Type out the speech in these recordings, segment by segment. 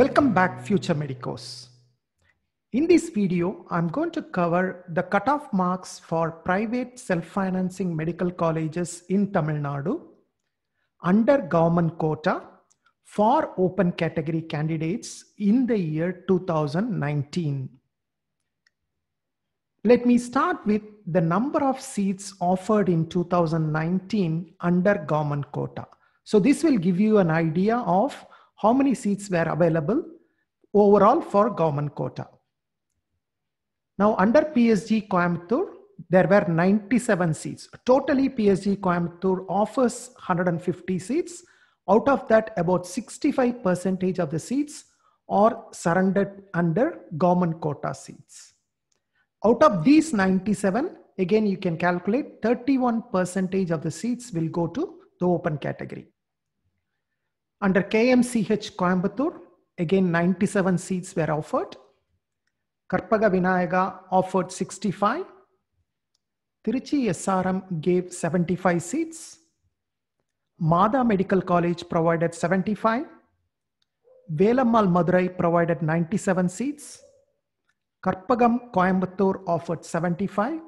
Welcome back future medicos. In this video, I'm going to cover the cutoff marks for private self-financing medical colleges in Tamil Nadu under government quota for open category candidates in the year 2019. Let me start with the number of seats offered in 2019 under government quota. So this will give you an idea of how many seats were available overall for government quota. Now under PSG Coimbatore, there were 97 seats. Totally PSG Coimbatore offers 150 seats. Out of that, about 65 percentage of the seats are surrendered under government quota seats. Out of these 97, again, you can calculate 31 percentage of the seats will go to the open category. Under KMCH Coimbatore, again 97 seats were offered. Karpaga Vinayaga offered 65. Tiruchi SRM gave 75 seats. Mada Medical College provided 75. Velammal Madurai provided 97 seats. Karpagam Coimbatore offered 75.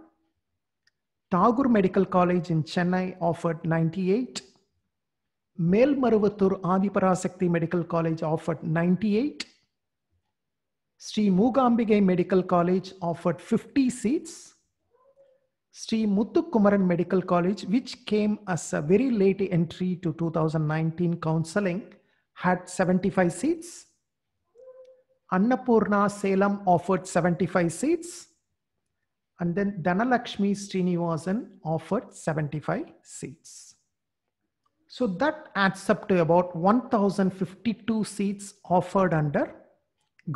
Tagur Medical College in Chennai offered 98. Male Mel Maruvathur Adiparasakti Medical College offered 98. Sri Mugambigai Medical College offered 50 seats. Sri Muthukumaran Medical College, which came as a very late entry to 2019 counseling, had 75 seats. Annapurna Salem offered 75 seats. And then Dhanalakshmi Srinivasan offered 75 seats. So that adds up to about 1,052 seats offered under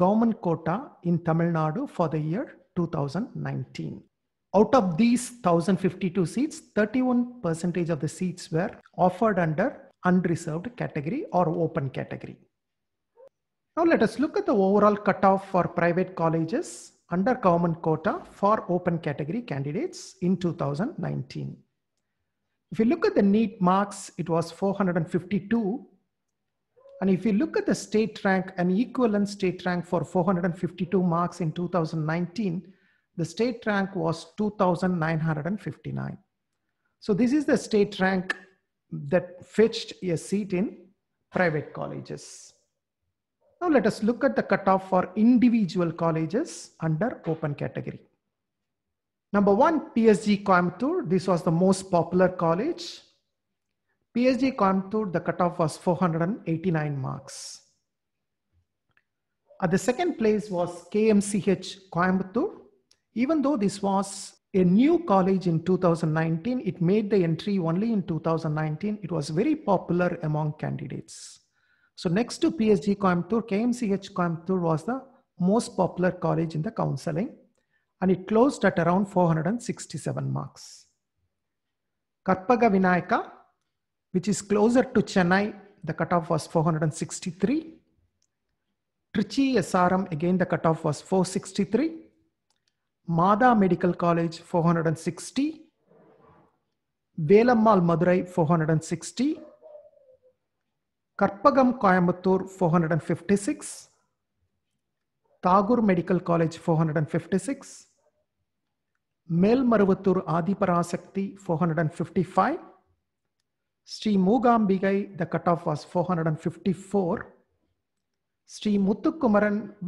government quota in Tamil Nadu for the year 2019. Out of these 1,052 seats, 31 percentage of the seats were offered under unreserved category or open category. Now let us look at the overall cutoff for private colleges under government quota for open category candidates in 2019. If you look at the NEET marks, it was 452. And if you look at the state rank, an equivalent state rank for 452 marks in 2019, the state rank was 2,959. So this is the state rank that fetched a seat in private colleges. Now let us look at the cutoff for individual colleges under open category. Number one, PSG Coimbatore. This was the most popular college. PSG Coimbatore, the cutoff was 489 marks. At the second place was KMCH Coimbatore. Even though this was a new college in 2019, it made the entry only in 2019. It was very popular among candidates. So next to PSG Coimbatore, KMCH Coimbatore was the most popular college in the counseling and it closed at around 467 marks. Karpaga Vinayaka, which is closer to Chennai, the cutoff was 463. Trichy SRM, again the cutoff was 463. Mada Medical College, 460. Velammal Madurai, 460. Karpagam Coimbatore, 456. Tagur Medical College, 456. Male Adiparasakthi four hundred 455, fifty five Shri the cutoff was 454, was four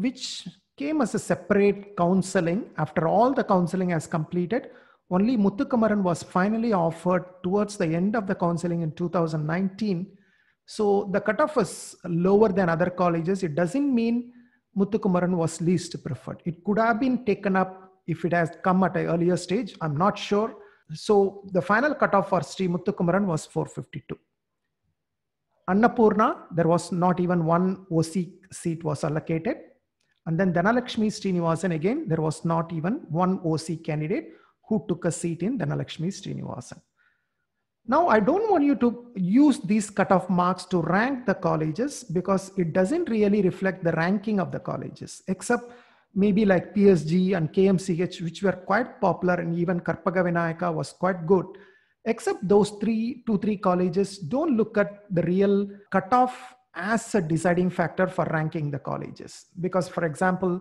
which came as a separate counseling after all the counseling has completed only muthukumaran was finally offered towards the end of the counseling in 2019 so the cutoff was lower than other colleges it doesn't mean muthukumaran was least preferred it could have been taken up if it has come at an earlier stage, I'm not sure. So the final cutoff for Sri Muthukumaran was 452. Annapurna, there was not even one OC seat was allocated. And then Dhanalakshmi Srinivasan again, there was not even one OC candidate who took a seat in Dhanalakshmi Srinivasan. Now, I don't want you to use these cutoff marks to rank the colleges because it doesn't really reflect the ranking of the colleges, except maybe like PSG and KMCH, which were quite popular, and even Karpagavinayaka was quite good. Except those three, two, three colleges don't look at the real cutoff as a deciding factor for ranking the colleges. Because, for example,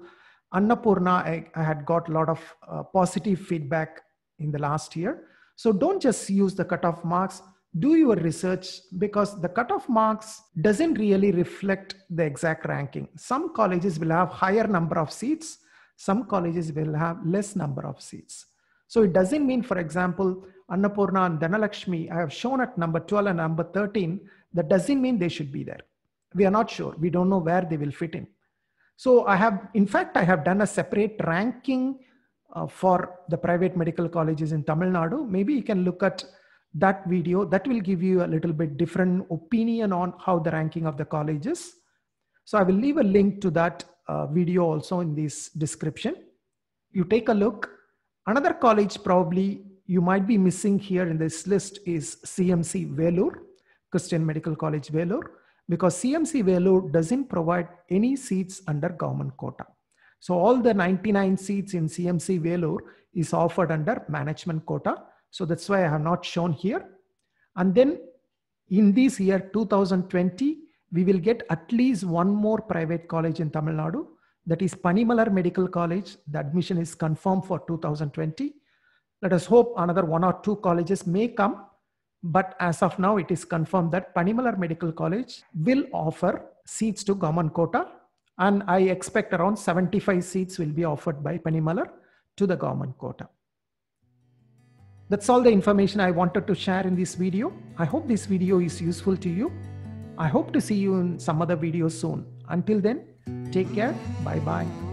Annapurna, I, I had got a lot of uh, positive feedback in the last year. So don't just use the cutoff marks do your research because the cutoff marks doesn't really reflect the exact ranking. Some colleges will have higher number of seats, some colleges will have less number of seats. So it doesn't mean, for example, Annapurna and Dhanalakshmi, I have shown at number 12 and number 13, that doesn't mean they should be there. We are not sure. We don't know where they will fit in. So I have, in fact, I have done a separate ranking uh, for the private medical colleges in Tamil Nadu. Maybe you can look at that video that will give you a little bit different opinion on how the ranking of the college is. So I will leave a link to that uh, video also in this description. You take a look. Another college probably you might be missing here in this list is CMC Vellore, Christian Medical College Vellore, because CMC Vellore doesn't provide any seats under government quota. So all the 99 seats in CMC Vellore is offered under management quota so that's why I have not shown here. And then in this year 2020, we will get at least one more private college in Tamil Nadu. That is Panimalar Medical College. The admission is confirmed for 2020. Let us hope another one or two colleges may come. But as of now, it is confirmed that Panimalar Medical College will offer seats to government quota. And I expect around 75 seats will be offered by Panimalar to the government quota. That's all the information I wanted to share in this video. I hope this video is useful to you. I hope to see you in some other video soon. Until then, take care. Bye bye.